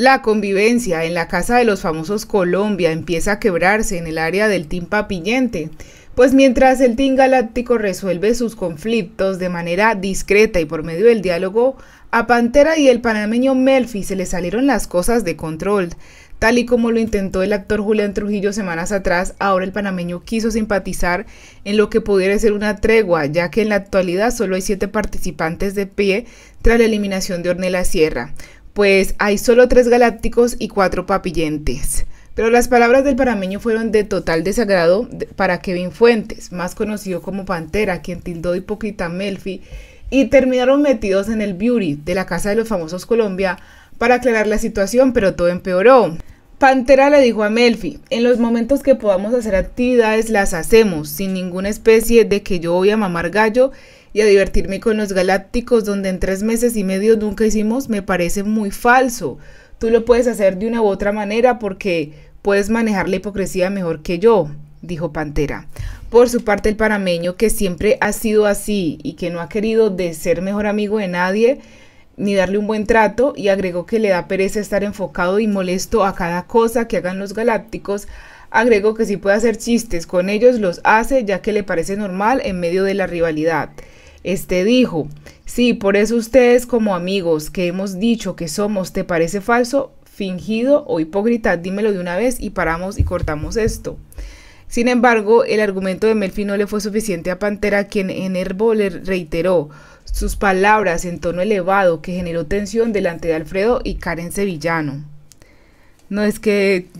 La convivencia en la casa de los famosos Colombia empieza a quebrarse en el área del Team Papillente, pues mientras el Team Galáctico resuelve sus conflictos de manera discreta y por medio del diálogo, a Pantera y el panameño Melfi se le salieron las cosas de control. Tal y como lo intentó el actor Julián Trujillo semanas atrás, ahora el panameño quiso simpatizar en lo que pudiera ser una tregua, ya que en la actualidad solo hay siete participantes de pie tras la eliminación de Ornella Sierra pues hay solo tres galácticos y cuatro papillentes. Pero las palabras del parameño fueron de total desagrado para Kevin Fuentes, más conocido como Pantera, quien tildó hipócrita Melfi, y terminaron metidos en el beauty de la casa de los famosos Colombia para aclarar la situación, pero todo empeoró. Pantera le dijo a Melfi, en los momentos que podamos hacer actividades las hacemos, sin ninguna especie de que yo voy a mamar gallo y a divertirme con los galácticos donde en tres meses y medio nunca hicimos, me parece muy falso. Tú lo puedes hacer de una u otra manera porque puedes manejar la hipocresía mejor que yo, dijo Pantera. Por su parte el parameño, que siempre ha sido así y que no ha querido de ser mejor amigo de nadie, ni darle un buen trato y agregó que le da pereza estar enfocado y molesto a cada cosa que hagan los galácticos. Agregó que si puede hacer chistes con ellos los hace ya que le parece normal en medio de la rivalidad. Este dijo, sí, por eso ustedes como amigos que hemos dicho que somos, ¿te parece falso, fingido o hipócrita? Dímelo de una vez y paramos y cortamos esto. Sin embargo, el argumento de Melfi no le fue suficiente a Pantera, quien en le reiteró sus palabras en tono elevado que generó tensión delante de Alfredo y Karen Sevillano. No es que